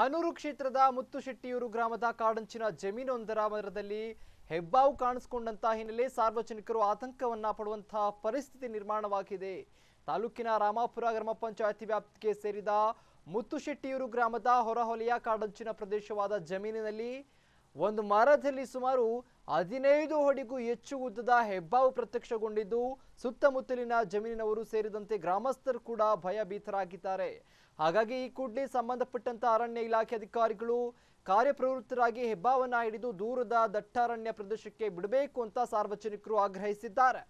ಹನೂರು ಕ್ಷೇತ್ರದ ಮುತ್ತುಶೆಟ್ಟಿಯೂರು ಗ್ರಾಮದ ಕಾಡಂಚಿನ ಜಮೀನೊಂದರ ಮರದಲ್ಲಿ ಹೆಬ್ಬಾವು ಕಾಣಿಸಿಕೊಂಡಂತಹ ಹಿನ್ನೆಲೆ ಸಾರ್ವಜನಿಕರು ಆತಂಕವನ್ನ ಪಡುವಂತಹ ಪರಿಸ್ಥಿತಿ ನಿರ್ಮಾಣವಾಗಿದೆ ತಾಲೂಕಿನ ರಾಮಾಪುರ ಗ್ರಾಮ ಪಂಚಾಯತಿ ವ್ಯಾಪ್ತಿಗೆ ಸೇರಿದ ಮುತ್ತುಶೆಟ್ಟಿಯೂರು ಗ್ರಾಮದ ಹೊರಹೊಲೆಯ ಕಾಡಂಚಿನ ಪ್ರದೇಶವಾದ ಜಮೀನಿನಲ್ಲಿ ಒಂದು ಮರದಲ್ಲಿ ಸುಮಾರು ಹದಿನೈದು ಅಡಿಗೂ ಹೆಚ್ಚು ಉದ್ದದ ಹೆಬ್ಬಾವು ಪ್ರತ್ಯಕ್ಷಗೊಂಡಿದ್ದು ಸುತ್ತಮುತ್ತಲಿನ ಜಮೀನಿನವರು ಸೇರಿದಂತೆ ಗ್ರಾಮಸ್ಥರು ಕೂಡ ಭಯಭೀತರಾಗಿದ್ದಾರೆ ಹಾಗಾಗಿ ಈ ಕೂಡಲೇ ಸಂಬಂಧಪಟ್ಟಂತ ಅರಣ್ಯ ಇಲಾಖೆ ಅಧಿಕಾರಿಗಳು ಕಾರ್ಯಪ್ರವೃತ್ತರಾಗಿ ಹೆಬ್ಬಾವನ್ನ ಹಿಡಿದು ದೂರದ ದಟ್ಟಾರಣ್ಯ ಪ್ರದೇಶಕ್ಕೆ ಬಿಡಬೇಕು ಅಂತ ಸಾರ್ವಜನಿಕರು ಆಗ್ರಹಿಸಿದ್ದಾರೆ